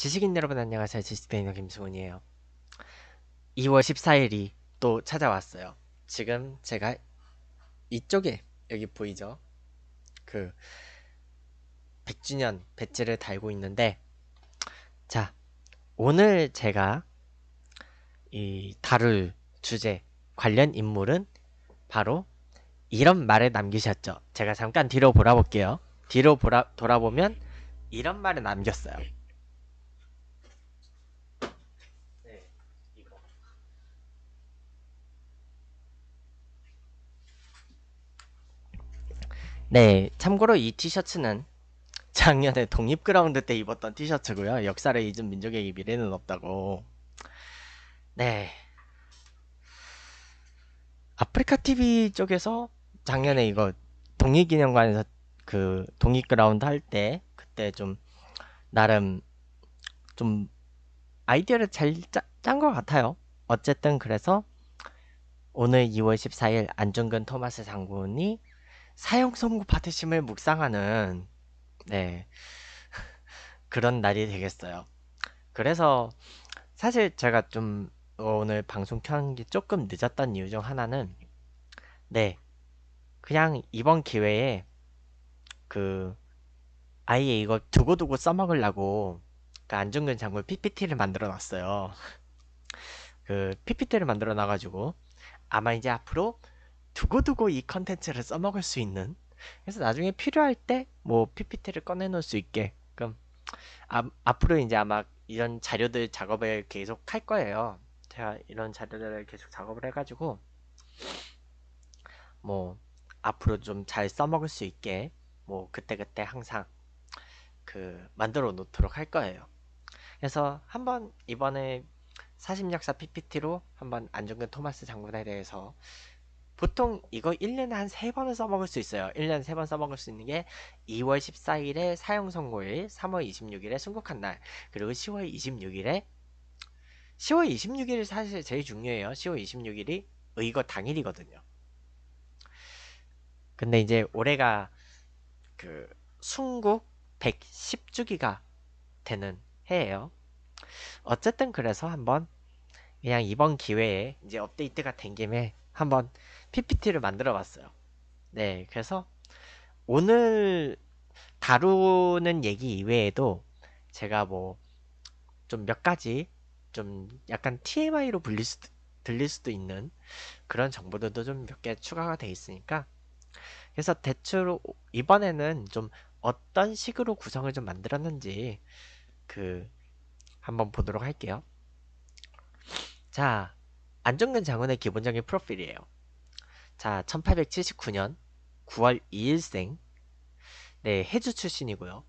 지식인 여러분 안녕하세요. 지식대인의김수훈이에요 2월 14일이 또 찾아왔어요. 지금 제가 이쪽에 여기 보이죠? 그 100주년 배지를 달고 있는데 자, 오늘 제가 이 다룰 주제 관련 인물은 바로 이런 말을 남기셨죠. 제가 잠깐 뒤로 돌아볼게요. 뒤로 보라, 돌아보면 이런 말을 남겼어요. 네, 참고로 이 티셔츠는 작년에 독립그라운드 때 입었던 티셔츠고요. 역사를 잊은 민족에게 미래는 없다고. 네. 아프리카 TV 쪽에서 작년에 이거 독립기념관에서 그 독립그라운드 할 때 그때 좀 나름 좀 아이디어를 잘 짠 것 같아요. 어쨌든 그래서 오늘 2월 14일 안중근 토마스 장군이 사형선고 파티심을 묵상하는 네 그런 날이 되겠어요. 그래서 사실 제가 좀 오늘 방송 켠게 조금 늦었던 이유 중 하나는 네 그냥 이번 기회에 그 아예 이거 두고두고 써먹으려고 그 안중근 장군 PPT를 만들어 놨어요. 그 PPT를 만들어 놔가지고 아마 이제 앞으로 두고두고 이 컨텐츠를 써먹을 수 있는 그래서 나중에 필요할 때 뭐 PPT를 꺼내놓을 수 있게 그럼 아, 앞으로 이제 아마 이런 자료들 작업을 계속 할 거예요. 제가 이런 자료들을 계속 작업을 해가지고 뭐 앞으로 좀 잘 써먹을 수 있게 뭐 그때그때 항상 그 만들어 놓도록 할 거예요. 그래서 한번 이번에 사심역사 PPT로 한번 안중근 토마스 장군에 대해서 보통 이거 1년에 한 3번은 써먹을 수 있어요. 1년에 3번 써먹을 수 있는 게 2월 14일에 사용 선고일, 3월 26일에 승국한 날, 그리고 10월 26일에 10월 26일이 사실 제일 중요해요. 10월 26일이 의거 당일이거든요. 근데 이제 올해가 그 순국 110주기가 되는 해예요. 어쨌든 그래서 한번 그냥 이번 기회에 이제 업데이트가 된 김에 한번 PPT를 만들어 봤어요. 네, 그래서 오늘 다루는 얘기 이외에도 제가 뭐 좀 몇 가지 좀 약간 TMI로 불릴 수도, 들릴 수도 있는 그런 정보들도 좀 몇 개 추가가 돼 있으니까 그래서 대체로 이번에는 좀 어떤 식으로 구성을 좀 만들었는지 그 한번 보도록 할게요. 자, 안정근 장군의 기본적인 프로필이에요. 자, 1879년 9월 2일생. 네, 해주 출신이고요.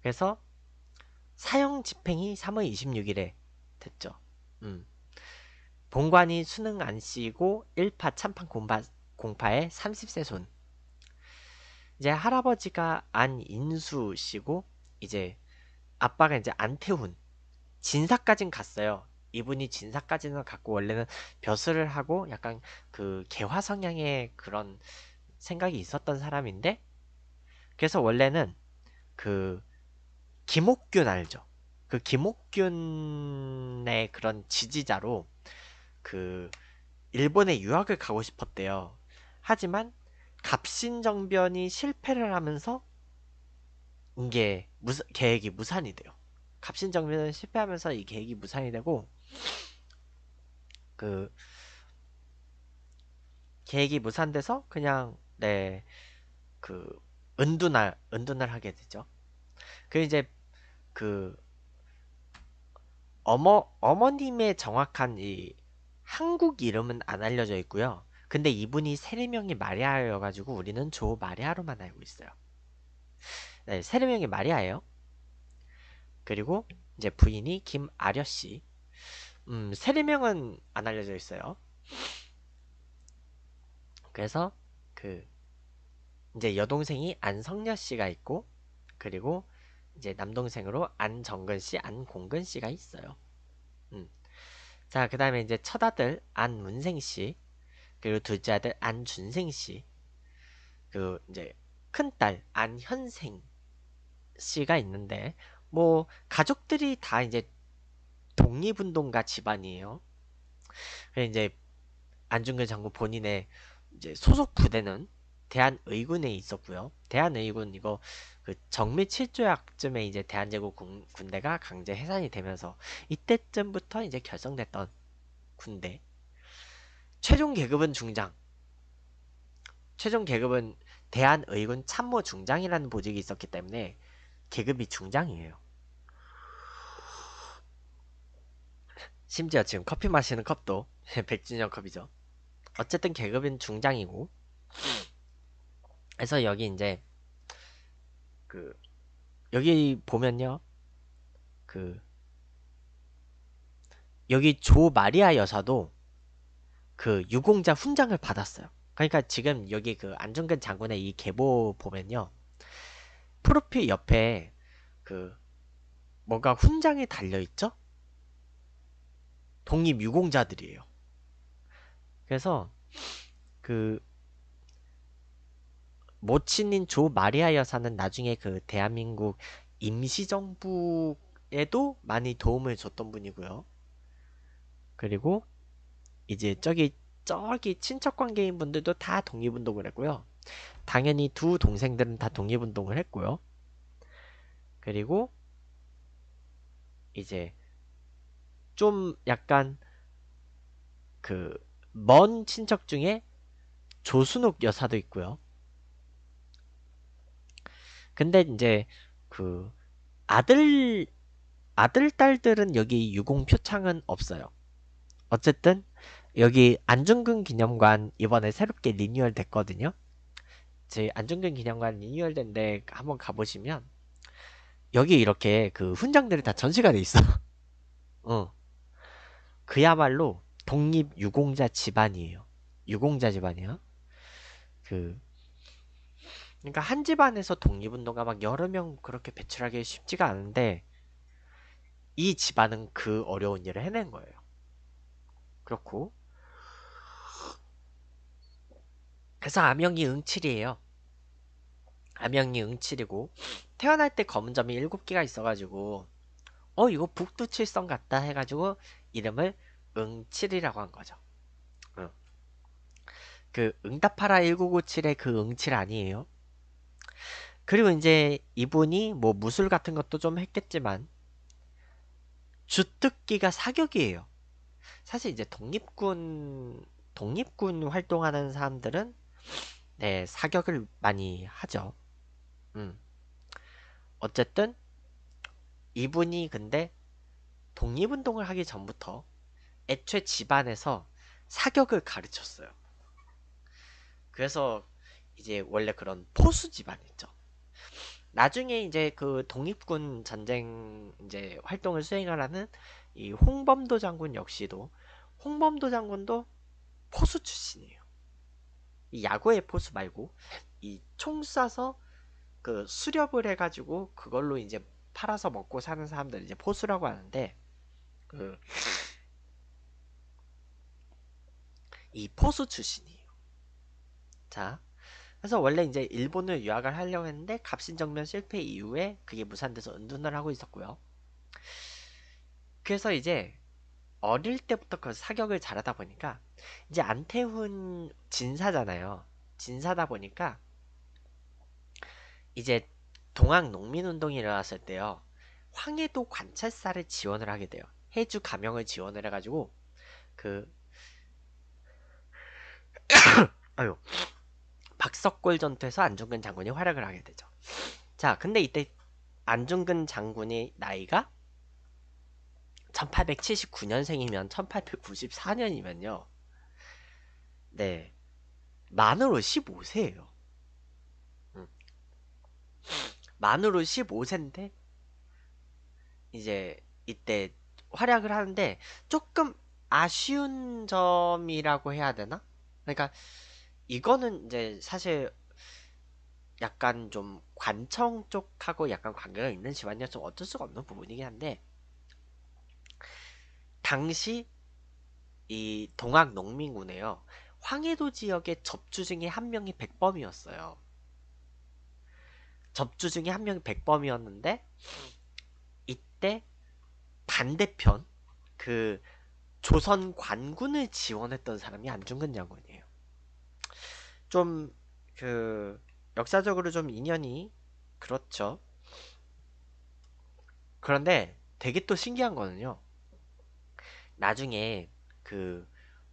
그래서 사형 집행이 3월 26일에 됐죠. 음. 본관이 수능 안 씨고 1파 참판 공파, 공파의 30세 손. 이제 할아버지가 안인수 씨고 이제 아빠가 이제 안태훈 진사까진 갔어요. 이분이 진사까지는 갖고 원래는 벼슬을 하고 약간 그 개화 성향의 그런 생각이 있었던 사람인데 그래서 원래는 그 김옥균 알죠? 그 김옥균의 그런 지지자로 그 일본에 유학을 가고 싶었대요. 하지만 갑신정변이 실패를 하면서 이게 무사, 계획이 무산이 돼요. 갑신정변은 실패하면서 이 계획이 무산이 되고 그 계획이 무산돼서 그냥 네 그 은둔할 은둔을 하게 되죠. 그 이제 그 어머 어머님의 정확한 이 한국 이름은 안 알려져 있고요. 근데 이분이 세례명이 마리아여가지고 우리는 조 마리아로만 알고 있어요. 네, 세례명이 마리아예요. 그리고 이제 부인이 김아려 씨. 음, 세리명은 안 알려져 있어요. 그래서 그 이제 여동생이 안성녀 씨가 있고 그리고 이제 남동생으로 안정근 씨, 안공근 씨가 있어요. 음. 자, 그다음에 이제 첫아들 안문생 씨, 그리고 둘째 아들 안준생 씨, 그 이제 큰딸 안현생 씨가 있는데 뭐 가족들이 다 이제 독립운동가 집안이에요. 그래서 이제 안중근 장군 본인의 이제 소속 부대는 대한의군에 있었고요. 대한의군 이거 그 정미 7조약쯤에 이제 대한제국 군, 대가 강제 해산이 되면서 이때쯤부터 이제 결성됐던 군대. 최종 계급은 중장. 최종 계급은 대한의군 참모 중장이라는 보직이 있었기 때문에 계급이 중장이에요. 심지어 지금 커피 마시는 컵도 백준영 컵이죠. 어쨌든 계급은 중장이고 그래서 여기 이제 그 여기 보면요 그 여기 조 마리아 여사도 그 유공자 훈장을 받았어요. 그러니까 지금 여기 그 안중근 장군의 이 계보 보면요 프로필 옆에 그 뭔가 훈장이 달려 있죠? 독립유공자들이에요. 그래서 그 모친인 조 마리아 여사는 나중에 그 대한민국 임시정부에도 많이 도움을 줬던 분이고요. 그리고 이제 저기 저기 친척 관계인 분들도 다 독립운동을 했고요. 당연히 두 동생들은 다 독립운동을 했고요. 그리고 이제 좀 약간 그 먼 친척 중에 조순옥 여사도 있고요. 근데 이제 그 아들 아들 딸들은 여기 유공 표창은 없어요. 어쨌든 여기 안중근 기념관 이번에 새롭게 리뉴얼 됐거든요. 제 안중근 기념관 리뉴얼 된데 한번 가보시면 여기 이렇게 그 훈장들이 다 전시가 돼 있어. 어. 그야말로 독립 유공자 집안이에요. 유공자 집안이야. 그 그러니까 한 집안에서 독립운동가 막 여러 명 그렇게 배출하기 쉽지가 않은데 이 집안은 그 어려운 일을 해낸 거예요. 그렇고 그래서 암영이 응칠이에요. 암영이 응칠이고 태어날 때 검은 점이 7개가 있어가지고 어 이거 북두칠성 같다 해가지고 이름을 응칠이라고 한 거죠. 응. 어. 그 응답하라 1997의 그 응칠 아니에요. 그리고 이제 이분이 뭐 무술 같은 것도 좀 했겠지만 주특기가 사격이에요. 사실 이제 독립군 독립군 활동하는 사람들은 네, 사격을 많이 하죠. 음. 어쨌든 이분이 근데 독립운동을 하기 전부터 애초에 집안에서 사격을 가르쳤어요. 그래서 이제 원래 그런 포수 집안 있죠. 나중에 이제 그 독립군 전쟁 이제 활동을 수행하라는 이 홍범도 장군 역시도 홍범도 장군도 포수 출신이에요. 이 야구의 포수 말고 이 총 쏴서 그 수렵을 해가지고 그걸로 이제 팔아서 먹고 사는 사람들 이제 포수라고 하는데 이 포수 출신이에요. 자, 그래서 원래 이제 일본을 유학을 하려고 했는데 갑신정변 실패 이후에 그게 무산돼서 은둔을 하고 있었고요. 그래서 이제 어릴 때부터 그 사격을 잘하다 보니까 이제 안태훈 진사잖아요. 진사다 보니까 이제 동학 농민운동이 일어났을 때요. 황해도 관찰사를 지원을 하게 돼요. 해주 감형을 지원을 해가지고 그 아유 박석골 전투에서 안중근 장군이 활약을 하게 되죠. 자, 근데 이때 안중근 장군이 나이가 1879년생이면 1894년이면요. 네. 만으로 15세예요. 음. 만으로 15세인데 이제 이때 활약을 하는데 조금 아쉬운 점이라고 해야 되나? 그러니까 이거는 이제 사실 약간 좀 관청 쪽하고 약간 관계가 있는 집안이어서 어쩔 수가 없는 부분이긴 한데 당시 이 동학 농민군에요 황해도 지역에 접주 중에 한 명이 백범이었어요. 접주 중에 한 명이 백범이었는데 이때 반대편 그 조선 관군을 지원했던 사람이 안중근 장군이에요. 좀 그 역사적으로 좀 인연이 그렇죠. 그런데 되게 또 신기한 거는요. 나중에 그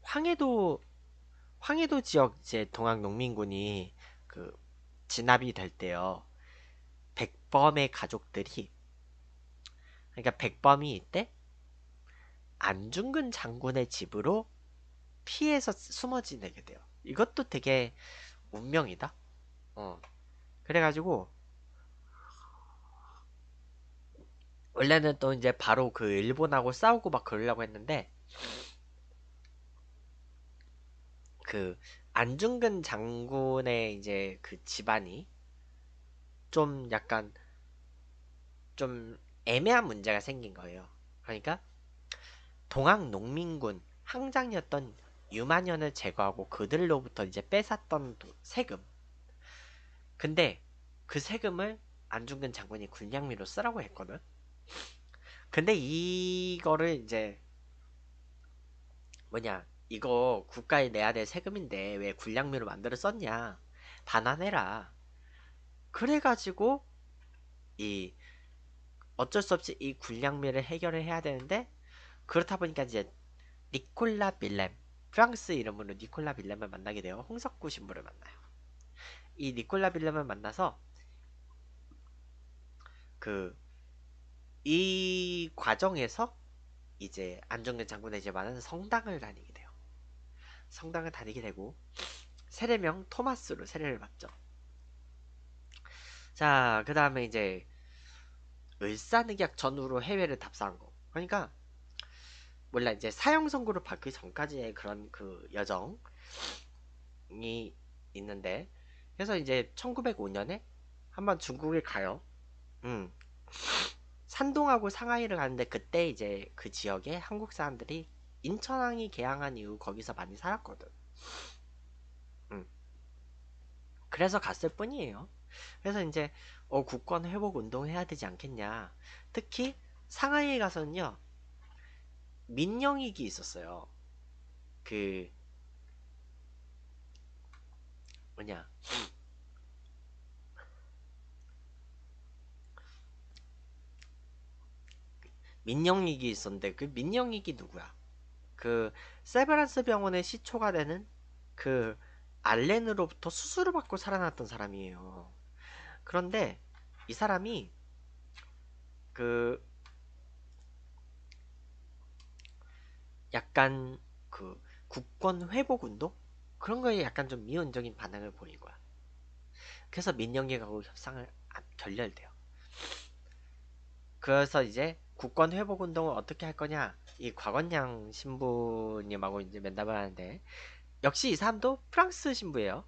황해도 황해도 지역 제 동학 농민군이 그 진압이 될 때요. 백범의 가족들이 그러니까 백범이 이때 안중근 장군의 집으로 피해서 숨어 지내게 돼요. 이것도 되게 운명이다. 어. 그래가지고 원래는 또 이제 바로 그 일본하고 싸우고 막 그러려고 했는데 그 안중근 장군의 이제 그 집안이 좀 약간 좀 애매한 문제가 생긴 거예요. 그러니까 동학 농민군 항장이었던 유만현을 제거하고 그들로부터 이제 뺏었던 세금. 근데 그 세금을 안중근 장군이 군량미로 쓰라고 했거든. 근데 이거를 이제 뭐냐 이거 국가에 내야 될 세금인데 왜 군량미로 만들어 썼냐 반환해라. 그래가지고 이 어쩔 수 없이 이 군량미를 해결을 해야 되는데 그렇다 보니까 이제 니콜라 빌렘 프랑스 이름으로 니콜라 빌렘을 만나게 되어 홍석구 신부를 만나요. 이 니콜라 빌렘을 만나서 그 이 과정에서 이제 안정근 장군의 이제 많은 성당을 다니게 돼요. 성당을 다니게 되고 세례명 토마스로 세례를 받죠. 자, 그 다음에 이제 을사늑약 전후로 해외를 답사한 거. 그러니까 몰라 이제 사형 선고를 받기 전까지의 그런 그 여정이 있는데 그래서 이제 1905년에 한번 중국에 가요. 음. 산동하고 상하이를 가는데 그때 이제 그 지역에 한국 사람들이 인천항이 개항한 이후 거기서 많이 살았거든. 음. 그래서 갔을 뿐이에요. 그래서 이제 어, 국권 회복 운동 해야 되지 않겠냐. 특히 상하이에 가서는요. 민영익이 있었어요. 그 뭐냐 민영익이 있었는데 그 민영익이 누구야? 그 세브란스 병원의 시초가 되는 그 알렌으로부터 수술을 받고 살아났던 사람이에요. 그런데 이 사람이 그 약간 그 국권 회복 운동 그런 거에 약간 좀 미온적인 반응을 보인 거야. 그래서 민영계하고 그 협상을 결렬돼요. 그래서 이제 국권 회복 운동을 어떻게 할 거냐 이 곽원양 신부님하고 이제 면담을 하는데 역시 이 사람도 프랑스 신부예요.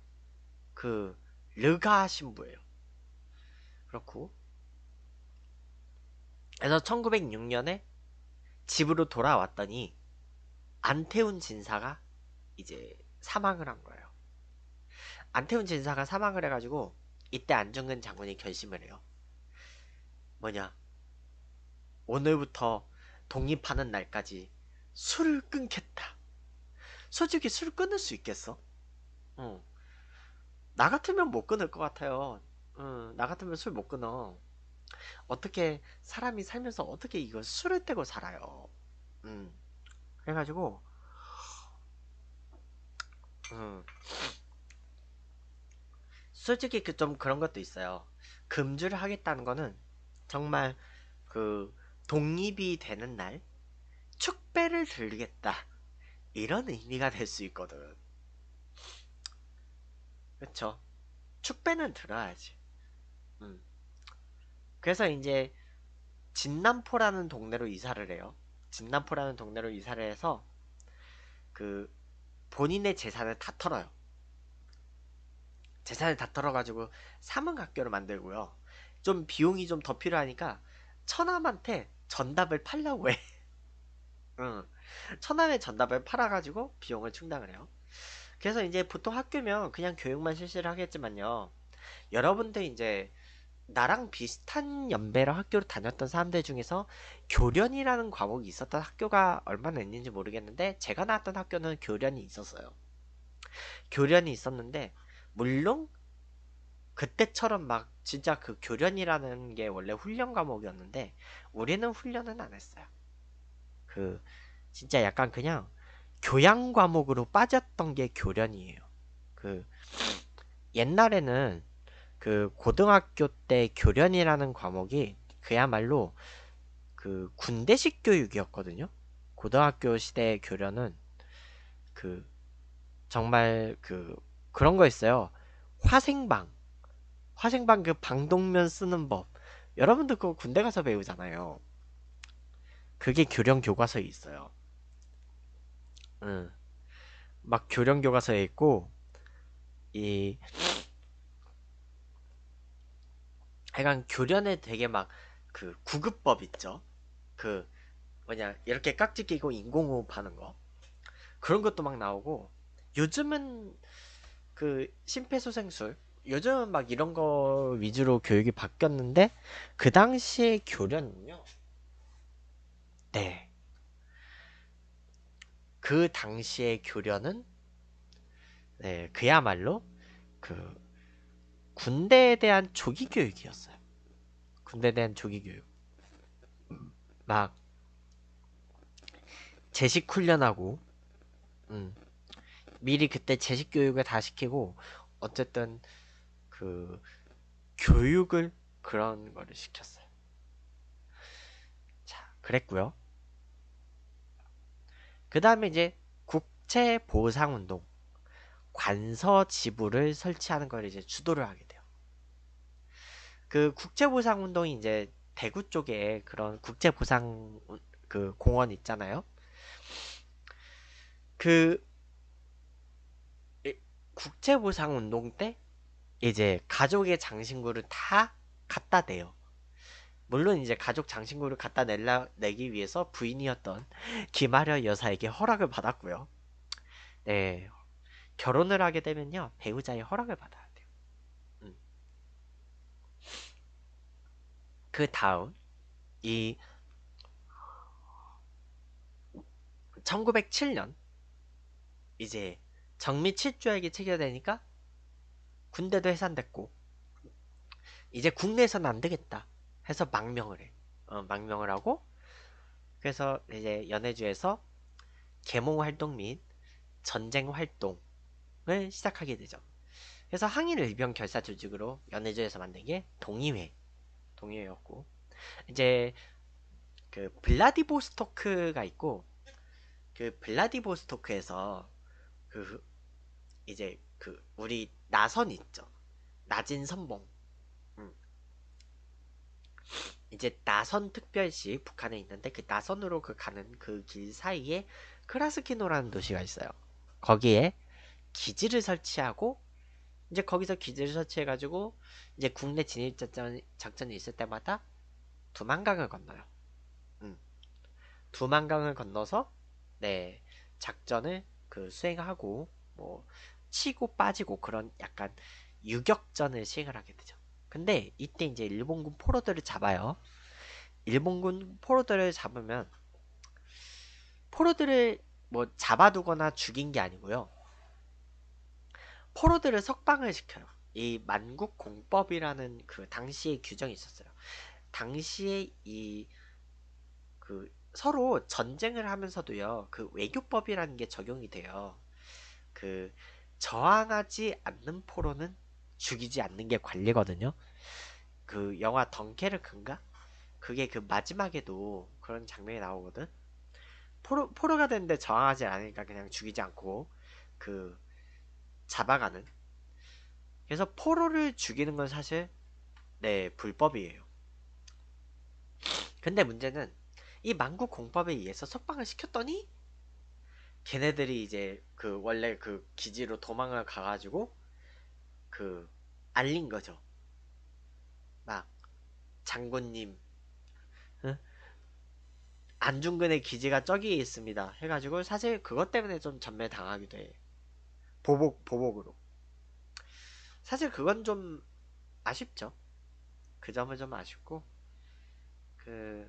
그 르가 신부예요. 그렇고 그래서 1906년에 집으로 돌아왔더니 안태훈 진사가 이제 사망을 한 거예요. 안태훈 진사가 사망을 해가지고 이때 안중근 장군이 결심을 해요. 뭐냐 오늘부터 독립하는 날까지 술을 끊겠다. 솔직히 술 끊을 수 있겠어? 응. 나 같으면 못 끊을 것 같아요. 응, 나 같으면 술 못 끊어. 어떻게 사람이 살면서 어떻게 이거 술을 떼고 살아요. 음. 그래가지고 음. 솔직히 그 좀 그런 것도 있어요. 금주를 하겠다는 거는 정말 그 독립이 되는 날 축배를 들리겠다 이런 의미가 될 수 있거든. 그쵸? 축배는 들어야지. 음. 그래서 이제 진남포라는 동네로 이사를 해요. 진남포라는 동네로 이사를 해서 그 본인의 재산을 다 털어요. 재산을 다 털어가지고 사문학교를 만들고요. 좀 비용이 좀 더 필요하니까 천남한테 전답을 팔려고 해. 천남의 전답을 팔아가지고 비용을 충당을 해요. 그래서 이제 보통 학교면 그냥 교육만 실시를 하겠지만요. 여러분들 이제 나랑 비슷한 연배로 학교를 다녔던 사람들 중에서 교련이라는 과목이 있었던 학교가 얼마나 있는지 모르겠는데 제가 나왔던 학교는 교련이 있었어요. 교련이 있었는데 물론 그때처럼 막 진짜 그 교련이라는 게 원래 훈련 과목이었는데 우리는 훈련은 안 했어요. 그 진짜 약간 그냥 교양 과목으로 빠졌던 게 교련이에요. 그 옛날에는 그 고등학교 때 교련이라는 과목이 그야말로 그 군대식 교육이었거든요. 고등학교 시대의 교련은 그 정말 그 그런 거있어요 화생방. 화생방 그 방독면 쓰는 법. 여러분도 그거 군대 가서 배우잖아요. 그게 교련 교과서에 있어요. 응. 막 교련 교과서에 있고 이 약간 교련에 되게 막 그 구급법 있죠? 그 뭐냐 이렇게 깍지 끼고 인공호흡하는 거 그런 것도 막 나오고 요즘은 그 심폐소생술 요즘은 막 이런 거 위주로 교육이 바뀌었는데 그 당시의 교련은요 네 그 당시의 교련은 네 그야말로 그 군대에 대한 조기 교육이었어요. 군대에 대한 조기 교육. 막 제식 훈련하고 음. 미리 그때 제식 교육을 다 시키고 어쨌든 그 교육을 그런 거를 시켰어요. 자, 그랬고요. 그 다음에 이제 국채 보상 운동, 관서 지부를 설치하는 걸 이제 주도를 하게 그 국제보상운동이 이제 대구 쪽에 그런 국제보상 그 공원 있잖아요. 그 국제보상운동 때 이제 가족의 장신구를 다 갖다 대요 물론 이제 가족 장신구를 갖다 낼라, 내기 위해서 부인이었던 김아려 여사에게 허락을 받았고요. 네. 결혼을 하게 되면요. 배우자의 허락을 받아요. 그 다음 이 1907년 이제 정미 7조약이 체결되니까 군대도 해산됐고 이제 국내에서는 안 되겠다 해서 망명을 해. 어, 망명을 하고 그래서 이제 연해주에서 계몽 활동 및 전쟁 활동을 시작하게 되죠. 그래서 항일 일병 결사 조직으로 연해주에서 만든 게 동의회 동해였고 의 이제 그 블라디보스토크가 있고 그 블라디보스토크에서 그 이제 그 우리 나선 있죠 낮은 선봉 음. 이제 나선 특별시 북한에 있는데 그 나선으로 그 가는 그 길 사이에 크라스키노라는 도시가 있어요 거기에 기지를 설치하고 이제 거기서 기지를 설치해가지고 이제 국내 진입 작전, 이 있을 때마다 두만강을 건너요. 음. 두만강을 건너서 네 작전을 그 수행하고 뭐 치고 빠지고 그런 약간 유격전을 시행을 하게 되죠. 근데 이때 이제 일본군 포로들을 잡아요. 일본군 포로들을 잡으면 포로들을 뭐 잡아두거나 죽인 게 아니고요. 포로들을 석방을 시켜요. 이 만국 공법이라는 그 당시의 규정이 있었어요. 당시에 이 그 서로 전쟁을 하면서도요. 그 외교법이라는 게 적용이 돼요. 그 저항하지 않는 포로는 죽이지 않는 게 관리거든요. 그 영화 덩케르크인가? 그게 그 마지막에도 그런 장면이 나오거든. 포로 포로가 됐는데 저항하지 않으니까 그냥 죽이지 않고 그 잡아가는 그래서 포로를 죽이는 건 사실 네 불법이에요. 근데 문제는 이 망국 공법에 의해서 석방을 시켰더니 걔네들이 이제 그 원래 그 기지로 도망을 가가지고 그 알린 거죠. 막 장군님 안중근의 기지가 저기에 있습니다. 해가지고 사실 그것 때문에 좀 전멸 당하기도 해요. 보복 보복으로 사실 그건 좀 아쉽죠 그 점은 좀 아쉽고 그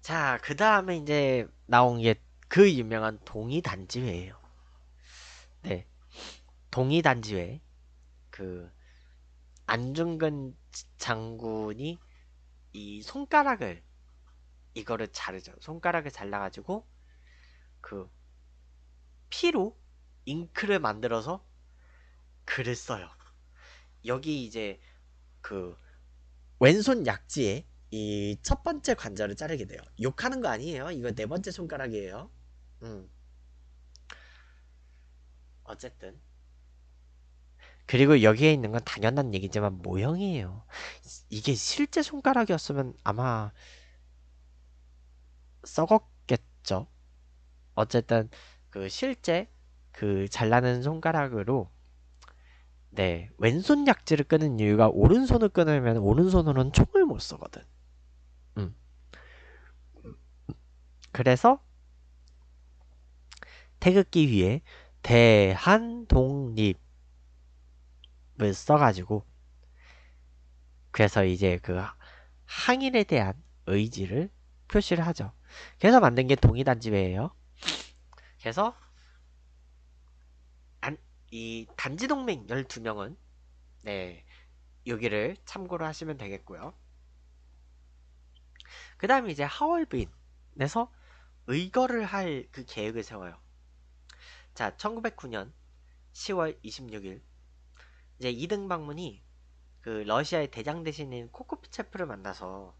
자, 그 다음에 이제 나온 게 그 유명한 동이단지회예요. 네. 동이단지회. 그, 안중근 장군이 이 손가락을, 이거를 자르죠. 손가락을 잘라가지고, 그, 피로 잉크를 만들어서 글을 써요. 여기 이제 그 왼손 약지에 이 첫 번째 관절을 자르게 돼요. 욕하는 거 아니에요. 이거 네 번째 손가락이에요. 음. 어쨌든 그리고 여기에 있는 건 당연한 얘기지만 모형이에요. 이게 실제 손가락이었으면 아마 썩었겠죠. 어쨌든 그 실제 그 잘라는 손가락으로 네 왼손 약지를 끄는 이유가 오른손을 끊으면 오른손으로는 총을 못 쏘거든. 음. 그래서 태극기 위에 대한 독립을 써가지고 그래서 이제 그 항일에 대한 의지를 표시를 하죠. 그래서 만든 게 동의단지회예요. 그래서 안, 이 단지 동맹 12명은 네, 여기를 참고로 하시면 되겠고요. 그 다음에 이제 하얼빈에서 의거를 할 그 계획을 세워요. 자, 1909년 10월 26일 이제 이등 방문이 그 러시아의 대장 대신인 코코피체프를 만나서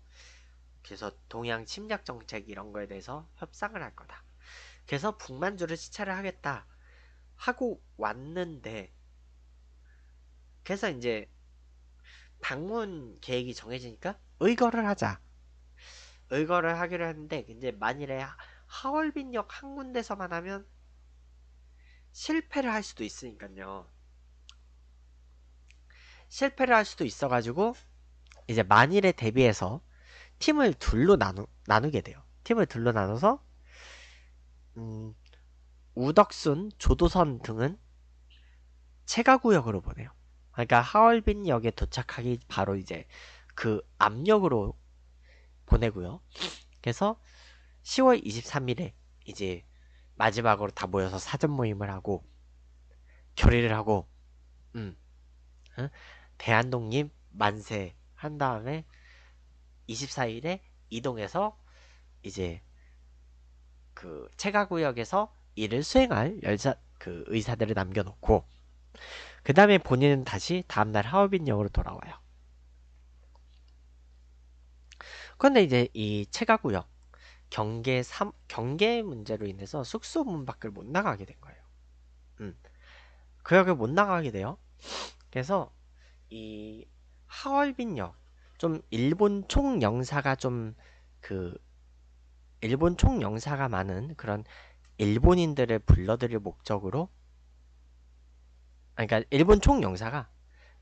그래서 동양 침략 정책 이런 거에 대해서 협상을 할 거다. 그래서 북만주를 시찰을 하겠다 하고 왔는데 그래서 이제 방문 계획이 정해지니까 의거를 하자 의거를 하기로 했는데 이제 만일에 하얼빈역 한 군데서만 하면 실패를 할 수도 있으니까요 실패를 할 수도 있어가지고 이제 만일에 대비해서 팀을 둘로 나누, 나누게 돼요 팀을 둘로 나눠서 음, 우덕순, 조도선 등은 체가구역으로 보내요. 그러니까 하얼빈역에 도착하기 바로 이제 그 압력으로 보내고요. 그래서 10월 23일에 이제 마지막으로 다 모여서 사전 모임을 하고 결의를 하고 음, 대한독립 만세 한 다음에 24일에 이동해서 이제 그 체가구역에서 일을 수행할 열사, 그 의사들을 남겨놓고 그 다음에 본인은 다시 다음날 하얼빈역으로 돌아와요. 그런데 이제 이 체가구역 경계 3, 경계 문제로 인해서 숙소 문 밖을 못 나가게 된 거예요. 음. 구역을 그 못 나가게 돼요. 그래서 이 하얼빈역 좀 일본 총영사가 좀그 일본 총영사가 많은 그런 일본인들을 불러들일 목적으로 아, 그러니까 일본 총영사가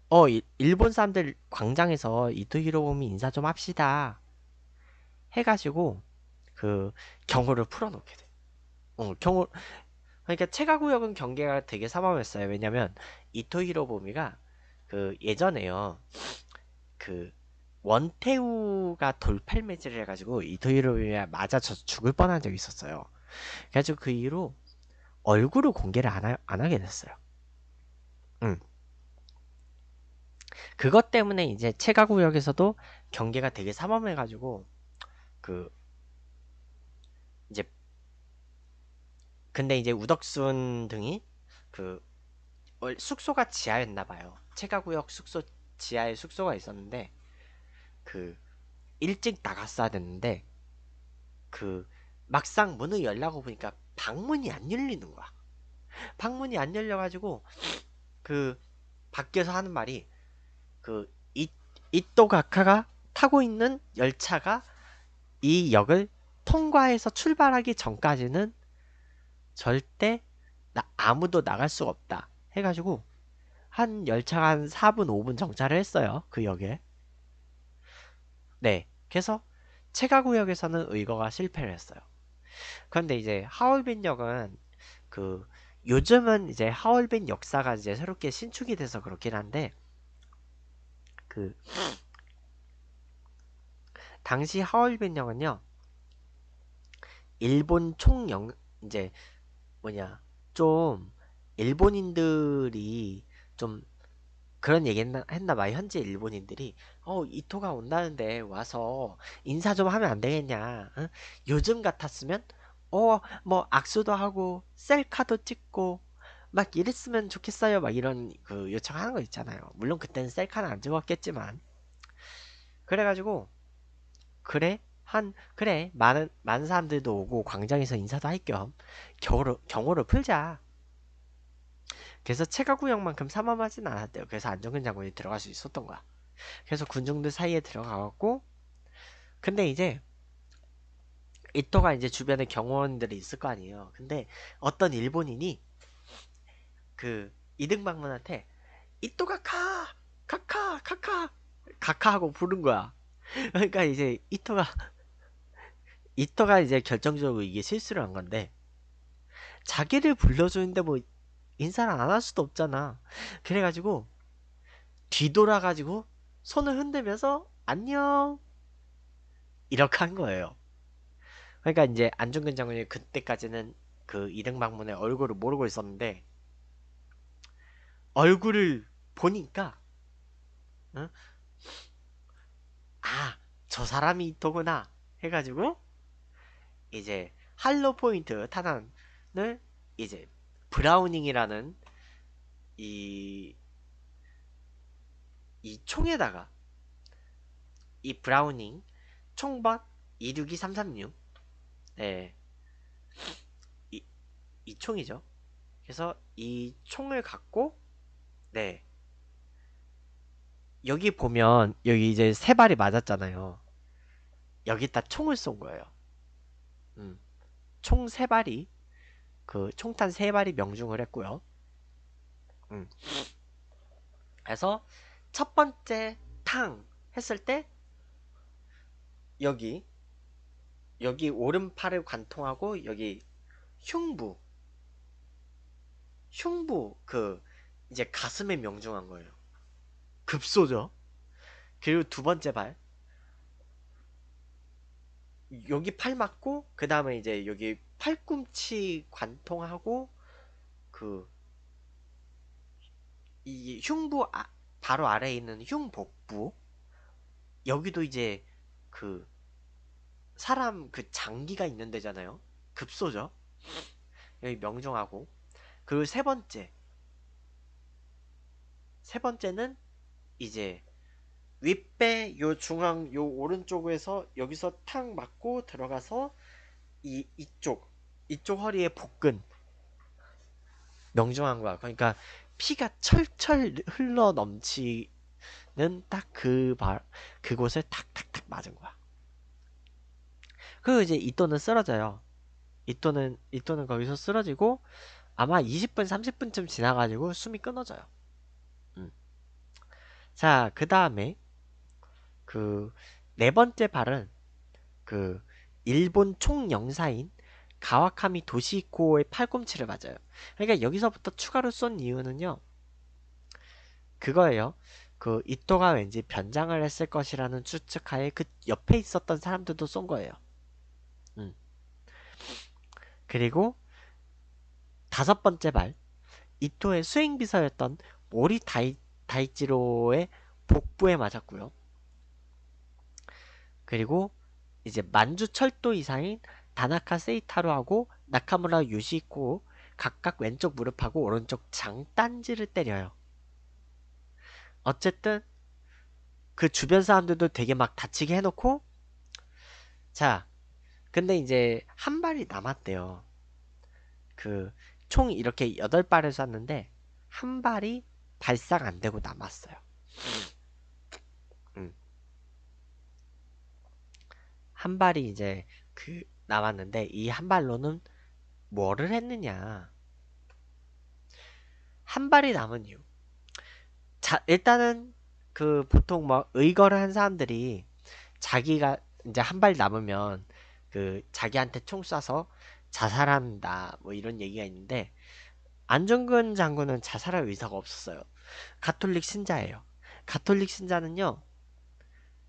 어 일본 사람들 광장에서 이토 히로부미 인사 좀 합시다 해가지고 그 경호를 풀어놓게 돼. 어 경호 그러니까 체가구역은 경계가 되게 삼엄했어요. 왜냐면 이토 히로부미가 그 예전에요 그 원태우가 돌팔 매질을 해가지고 이토히로야 맞아쳐 죽을 뻔한 적이 있었어요. 그래가지고 그 이후로 얼굴을 공개를 안, 하, 안 하게 됐어요. 음. 그것 때문에 이제 체가구역에서도 경계가 되게 삼엄해가지고 그 이제 근데 이제 우덕순 등이 그 숙소가 지하였나 봐요. 체가구역 숙소 지하에 숙소가 있었는데 그 일찍 나갔어야 됐는데 그 막상 문을 열라고 보니까 방문이 안 열리는 거야. 방문이 안 열려가지고 그 밖에서 하는 말이 그 이, 또토 가카가 타고 있는 열차가 이 역을 통과해서 출발하기 전까지는 절대 나 아무도 나갈 수가 없다 해가지고 한 열차가 한 4분 5분 정차를 했어요 그 역에 네. 그래서 체가 구역에서는 의거가 실패를 했어요. 그런데 이제 하얼빈 역은 그 요즘은 이제 하얼빈 역사가 이제 새롭게 신축이 돼서 그렇긴 한데 그 당시 하얼빈 역은요 일본 총영 이제 뭐냐 좀 일본인들이 좀 그런 얘기 했나, 했나 봐요. 현지 일본인들이 어 이토가 온다는데 와서 인사 좀 하면 안 되겠냐. 응? 요즘 같았으면 어뭐 악수도 하고 셀카도 찍고 막 이랬으면 좋겠어요. 막 이런 그 요청하는 거 있잖아요. 물론 그때는 셀카는 안 찍었겠지만 그래가지고 그래 한 그래 많은 많은 사람들도 오고 광장에서 인사도 할겸 경호를 경호를 풀자. 그래서 체가 구역만큼 삼엄하진 않았대요. 그래서 안정근 장군이 들어갈 수 있었던 거야. 그래서 군중들 사이에 들어가갖고 근데 이제 이토가 이제 주변에 경호원들이 있을 거 아니에요. 근데 어떤 일본인이 그 이등방문한테 이토가 카 카카 카카 카카 하고 부른 거야. 그러니까 이제 이토가 이토가 이제 결정적으로 이게 실수를 한 건데 자기를 불러주는데 뭐 인사를 안 할 수도 없잖아. 그래가지고 뒤돌아가지고 손을 흔들면서 안녕 이렇게 한 거예요. 그러니까 이제 안중근 장군이 그때까지는 그 이등방문의 얼굴을 모르고 있었는데 얼굴을 보니까 응? 아저 사람이 있더구나 해가지고 이제 할로 포인트 탄환을 이제 브라우닝이라는 이, 이 총에다가 이 브라우닝 총박 262336 네. 이, 이 총이죠. 그래서 이 총을 갖고 네. 여기 보면 여기 이제 세 발이 맞았잖아요. 여기다 총을 쏜 거예요. 음. 총세 발이 그 총탄 3발이 명중을 했고요. 음. 그래서 첫 번째 탕 했을 때 여기 여기 오른팔을 관통하고 여기 흉부 흉부 그 이제 가슴에 명중한 거예요. 급소죠. 그리고 두 번째 발 여기 팔 맞고 그 다음에 이제 여기 팔꿈치 관통하고 그 이 흉부 아, 바로 아래에 있는 흉복부 여기도 이제 그 사람 그 장기가 있는 데잖아요. 급소죠. 여기 명중하고 그리고 세 번째 세 번째는 이제 윗배 요 중앙 요 오른쪽에서 여기서 탁 맞고 들어가서 이 이쪽 이쪽 허리의 복근 명중한 거야. 그러니까 피가 철철 흘러 넘치는 딱그 그곳에 탁탁탁 맞은 거야. 그리고 이제 이또는 쓰러져요. 이또는 이또는 거기서 쓰러지고 아마 20분 30분쯤 지나가지고 숨이 끊어져요. 음. 자, 그 다음에 그 네 번째 발은 그 일본 총영사인 가와카미 도시코의 팔꿈치를 맞아요. 그러니까 여기서부터 추가로 쏜 이유는요. 그거예요. 그 이토가 왠지 변장을 했을 것이라는 추측하에 그 옆에 있었던 사람들도 쏜 거예요. 음. 그리고 다섯 번째 발 이토의 수행 비서였던 모리 다이, 다이치로의 복부에 맞았고요. 그리고 이제 만주 철도 이사인 다나카 세이타로하고 나카무라 유시코 각각 왼쪽 무릎하고 오른쪽 장딴지를 때려요. 어쨌든 그 주변 사람들도 되게 막 다치게 해놓고 자 근데 이제 한 발이 남았대요. 그 총 이렇게 8 발을 쐈는데 한 발이 발상 안 되고 남았어요. 한 발이 이제 그나왔는데이 한 발로는 뭐를 했느냐? 한 발이 남은 이유. 자, 일단은 그 보통 뭐 의거를 한 사람들이 자기가 이제 한 발 남으면 그 자기한테 총 쏴서 자살한다 뭐 이런 얘기가 있는데 안중근 장군은 자살할 의사가 없었어요. 가톨릭 신자예요. 가톨릭 신자는요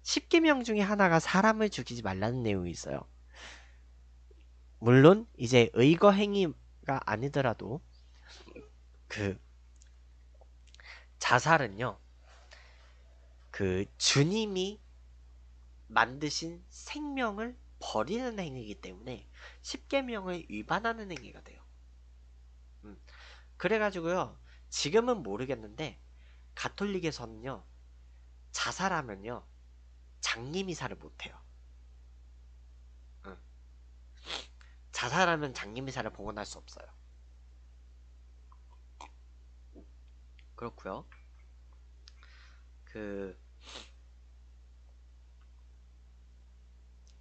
십계명 중에 하나가 사람을 죽이지 말라는 내용이 있어요. 물론 이제 의거 행위가 아니더라도 그 자살은요. 그 주님이 만드신 생명을 버리는 행위이기 때문에 십계명을 위반하는 행위가 돼요. 음. 그래가지고요. 지금은 모르겠는데 가톨릭에서는요. 자살하면요. 장님 이사를 못해요. 자살하면 장님 이사를 복원할 수 없어요. 그렇구요그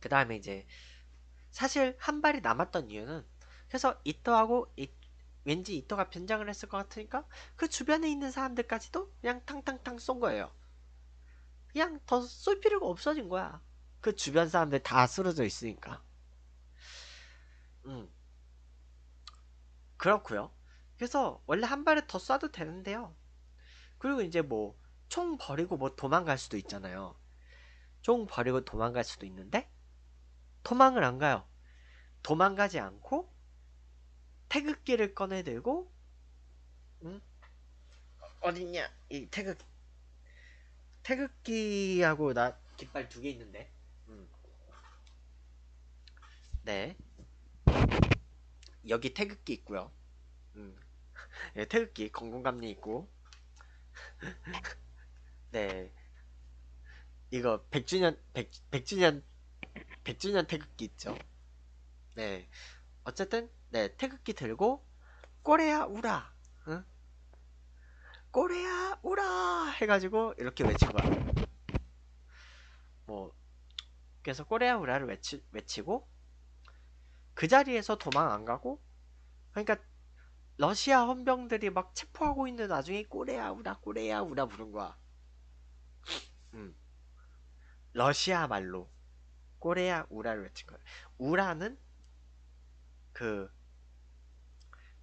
그다음에 이제 사실 한 발이 남았던 이유는 그래서 이토하고 이, 왠지 이토가 변장을 했을 것 같으니까 그 주변에 있는 사람들까지도 그냥 탕탕탕 쏜 거예요. 그냥 더 쏠 필요가 없어진 거야. 그 주변 사람들 다 쓰러져 있으니까. 음. 그렇고요. 그래서 원래 한 발에 더 쏴도 되는데요. 그리고 이제 뭐 총 버리고 뭐 도망갈 수도 있잖아요. 총 버리고 도망갈 수도 있는데 도망을 안 가요. 도망가지 않고 태극기를 꺼내들고 응? 음? 어딨냐 이 태극 기 태극기하고 나 깃발 두 개 있는데. 음. 네. 여기 태극기 있고요. 음. 예, 태극기 건강감리 있고. 네. 이거 100주년 100, 100주년 100주년 태극기 있죠. 네. 어쨌든 네, 태극기 들고 꼬레야 우라. 응? 꼬레야 오라 해가지고 이렇게 외친 거야. 뭐 그래서 꼬레야 오라를 외치, 외치고 그 자리에서 도망 안 가고 그러니까 러시아 헌병들이 막 체포하고 있는 나중에 꼬레야 우라 꼬레야 우라 부른 거야. 음. 러시아 말로 꼬레야 우라를 외친 거야. 우라는 그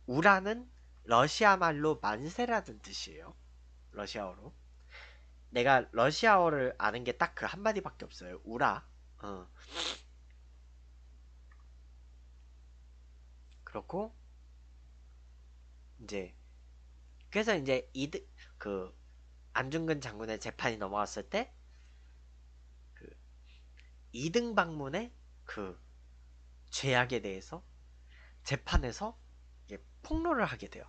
우라는 러시아 말로 만세라는 뜻이에요. 러시아어로. 내가 러시아어를 아는 게 딱 그 한마디밖에 없어요. 우라. 어. 그렇고 이제 그래서 이제 이드 그 안중근 장군의 재판이 넘어갔을 때 그이등 방문의 그 죄악에 대해서 재판에서 폭로를 하게 돼요.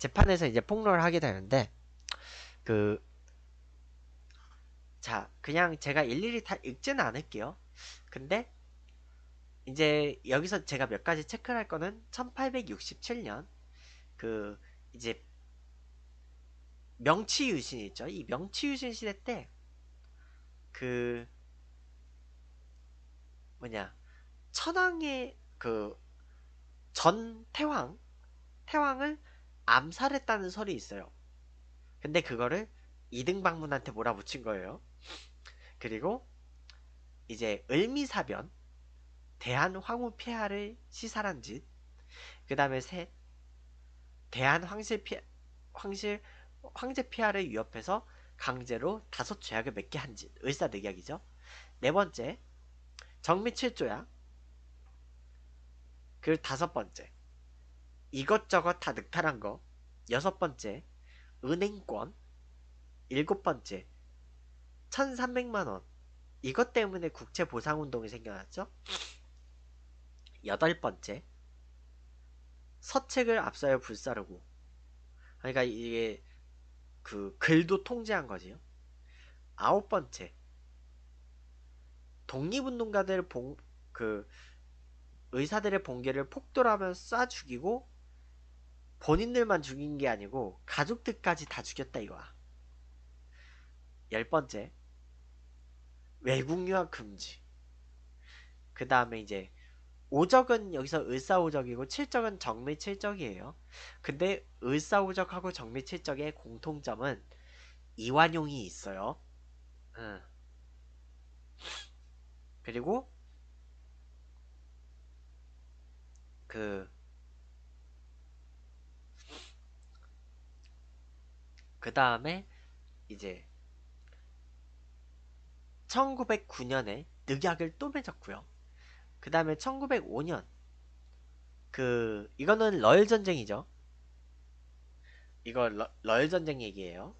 재판에서 이제 폭로를 하게 되는데 그 자, 그냥 제가 일일이 다 읽지는 않을게요. 근데 이제 여기서 제가 몇 가지 체크를 할 거는 1867년 그 이제 명치유신 있죠. 이 명치유신 시대 때 그 뭐냐 천황의 그 전 태왕 태왕을 암살했다는 설이 있어요. 근데 그거를 이등박문한테 몰아붙인 거예요. 그리고 이제 을미사변, 대한황후폐하를 시살한 짓, 그 다음에 셋, 대한황실 피, 황실, 황제폐하를 위협해서 강제로 다섯 죄악을 맺게 한 짓, 을사늑약이죠. 네 번째, 정미칠조야. 그 다섯 번째, 이것저것 다 늑탈한 거. 여섯 번째, 은행권. 일곱 번째, 1300만원. 이것 때문에 국채 보상 운동이 생겨났죠? 여덟 번째, 서책을 앞서야 불사르고. 그러니까 이게 그 글도 통제한 거지요. 아홉 번째, 독립운동가들 봉, 그 의사들의 봉계를 폭도라면 쏴 죽이고 본인들만 죽인 게 아니고 가족들까지 다 죽였다 이거야. 열 번째 외국 유학 금지. 그 다음에 이제 오적은 여기서 을사오적이고 칠적은 정미칠적이에요. 근데 을사오적하고 정미칠적의 공통점은 이완용이 있어요. 응. 그리고 그그 다음에 이제 1909년에 늑약을 또 맺었고요. 그 다음에 1905년 그 이거는 러일 전쟁이죠. 이거 러, 일 전쟁 얘기예요.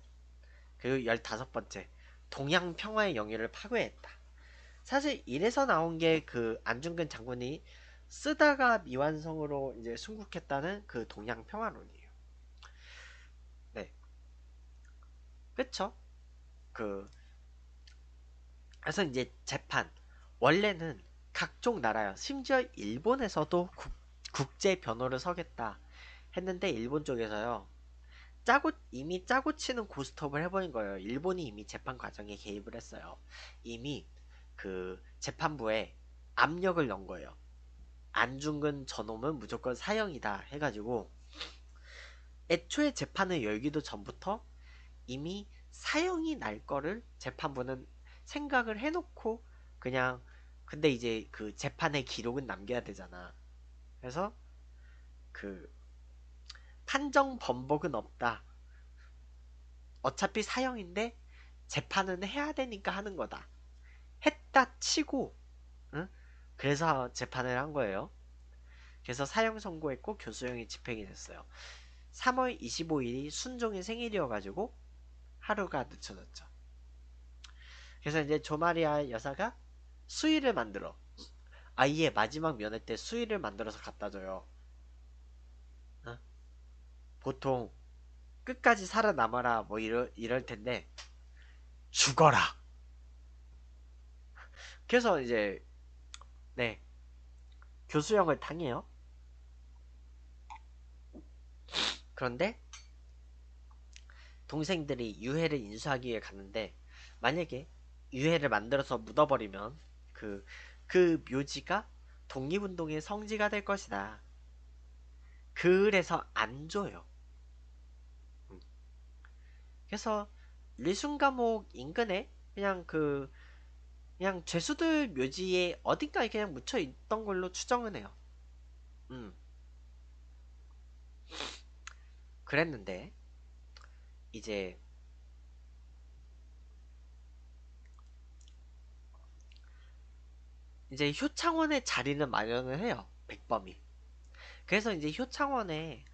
그리고 15번째 동양 평화의 영유를 파괴했다. 사실 이래서 나온 게 그 안중근 장군이 쓰다가 미완성으로 이제 순국했다는 그 동양 평화론이에요. 그쵸? 그 그래서 이제 재판 원래는 각종 나라요 심지어 일본에서도 국, 국제 변호를 서겠다 했는데 일본 쪽에서요 짜고 이미 짜고 치는 고스톱을 해버린 거예요 일본이 이미 재판 과정에 개입을 했어요 이미 그 재판부에 압력을 넣은 거예요 안중근 저놈은 무조건 사형이다 해가지고 애초에 재판을 열기도 전부터 이미 사형이 날 거를 재판부는 생각을 해놓고 그냥 근데 이제 그 재판의 기록은 남겨야 되잖아. 그래서 그 판정 번복은 없다. 어차피 사형인데 재판은 해야 되니까 하는 거다. 했다 치고 응? 그래서 재판을 한 거예요. 그래서 사형 선고했고 교수형이 집행이 됐어요. 3월 25일이 순종의 생일이어가지고 하루가 늦춰졌죠. 그래서 이제 조마리아 여사가 수의를 만들어 아이의 마지막 면회 때 수의를 만들어서 갖다 줘요. 어? 보통 끝까지 살아남아라 뭐 이럴, 이럴 텐데 죽어라. 그래서 이제 네 교수형을 당해요. 그런데 동생들이 유해를 인수하기 위해 갔는데 만약에 유해를 만들어서 묻어버리면 그, 그 묘지가 독립운동의 성지가 될 것이다. 그래서 안 줘요. 음. 그래서 리순감옥 인근에 그냥 그 그냥 죄수들 묘지에 어딘가에 그냥 묻혀 있던 걸로 추정은 해요. 음. 그랬는데 이제 이제 효창원의 자리는 마련을 해요. 백범이. 그래서 이제 효창원에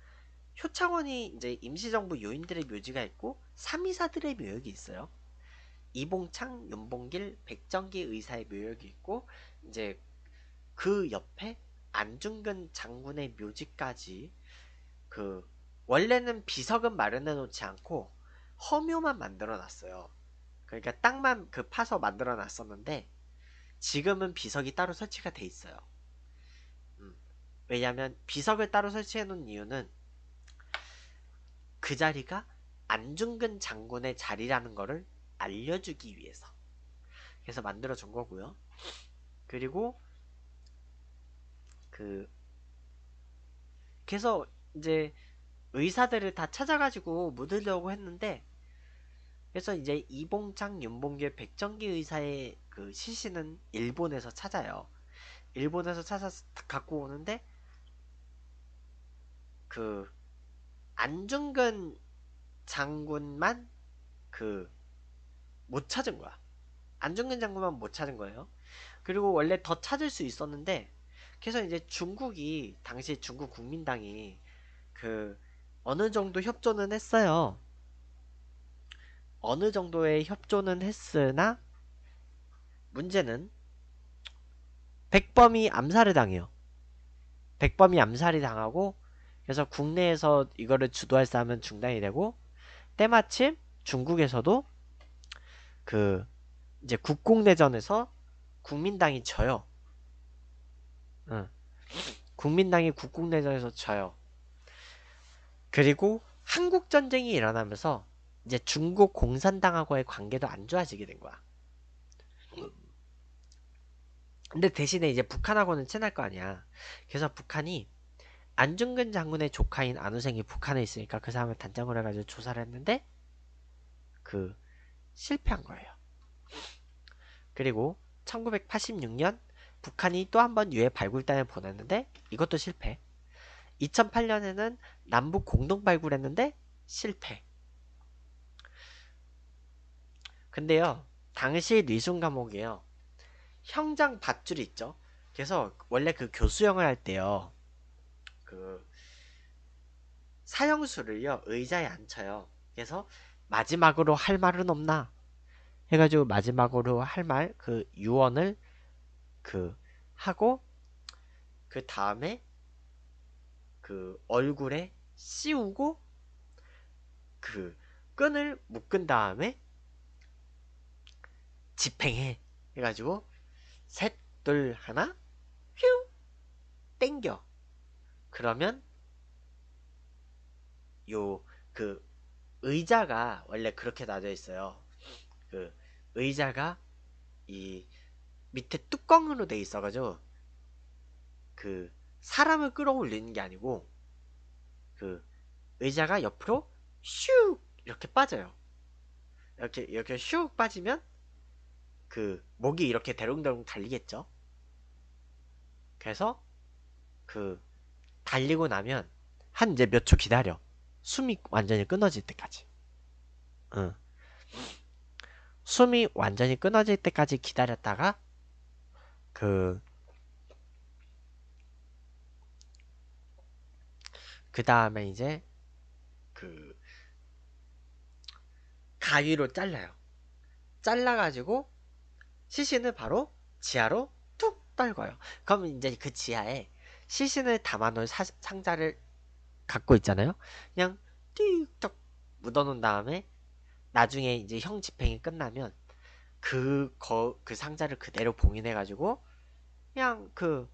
효창원이 이제 임시정부 요인들의 묘지가 있고 삼2사들의 묘역이 있어요. 이봉창, 윤봉길, 백정기 의사의 묘역이 있고 이제 그 옆에 안중근 장군의 묘지까지 그 원래는 비석은 마련해 놓지 않고 허묘만 만들어 놨어요. 그러니까 땅만 그 파서 만들어 놨었는데 지금은 비석이 따로 설치가 돼 있어요. 음, 왜냐하면 비석을 따로 설치해 놓은 이유는 그 자리가 안중근 장군의 자리라는 것을 알려주기 위해서 그래서 만들어 준 거고요. 그리고 그 그래서 이제 의사들을 다 찾아가지고 묻으려고 했는데 그래서 이제 이봉창, 윤봉길, 백정기 의사의 그 시신은 일본에서 찾아요. 일본에서 찾아서 갖고 오는데 그 안중근 장군만 그 못 찾은 거야. 안중근 장군만 못 찾은 거예요. 그리고 원래 더 찾을 수 있었는데 그래서 이제 중국이 당시 중국 국민당이 그 어느 정도 협조는 했어요. 어느 정도의 협조는 했으나 문제는 백범이 암살을 당해요. 백범이 암살이 당하고 그래서 국내에서 이거를 주도할 사람은 중단이 되고 때마침 중국에서도 그 이제 국공내전에서 국민당이 져요. 응. 국민당이 국공내전에서 져요. 그리고 한국 전쟁이 일어나면서 이제 중국 공산당하고의 관계도 안 좋아지게 된 거야. 근데 대신에 이제 북한하고는 친할 거 아니야. 그래서 북한이 안중근 장군의 조카인 안우생이 북한에 있으니까 그 사람을 단장으로 해가지고 조사를 했는데 그 실패한 거예요. 그리고 1986년 북한이 또 한 번 유해 발굴단을 보냈는데 이것도 실패. 2008년에는 남북 공동 발굴했는데 실패. 근데요, 당시 리순 감옥이에요. 형장 밧줄이 있죠. 그래서 원래 그 교수형을 할 때요, 그 사형수를요 의자에 앉혀요. 그래서 마지막으로 할 말은 없나 해가지고 마지막으로 할 말 그 유언을 그 하고 그 다음에 그 얼굴에 씌우고 그 끈을 묶은 다음에 집행해 해가지고 셋 둘 하나 휴 땡겨 그러면 요 그 의자가 원래 그렇게 놔져 있어요 그 의자가 이 밑에 뚜껑으로 돼 있어가지고 그 사람을 끌어올리는 게 아니고 그 의자가 옆으로 슉 이렇게 빠져요. 이렇게 이렇게 슉 빠지면 그 목이 이렇게 대롱대롱 달리겠죠. 그래서 그 달리고 나면 한 이제 몇 초 기다려. 숨이 완전히 끊어질 때까지. 응. 숨이 완전히 끊어질 때까지 기다렸다가 그그 다음에 이제 그 가위로 잘라요. 잘라가지고 시신을 바로 지하로 툭 떨궈요. 그럼 이제 그 지하에 시신을 담아놓은 사, 상자를 갖고 있잖아요. 그냥 띵뚝 묻어놓은 다음에 나중에 이제 형 집행이 끝나면 그, 거, 그 상자를 그대로 봉인해가지고 그냥 그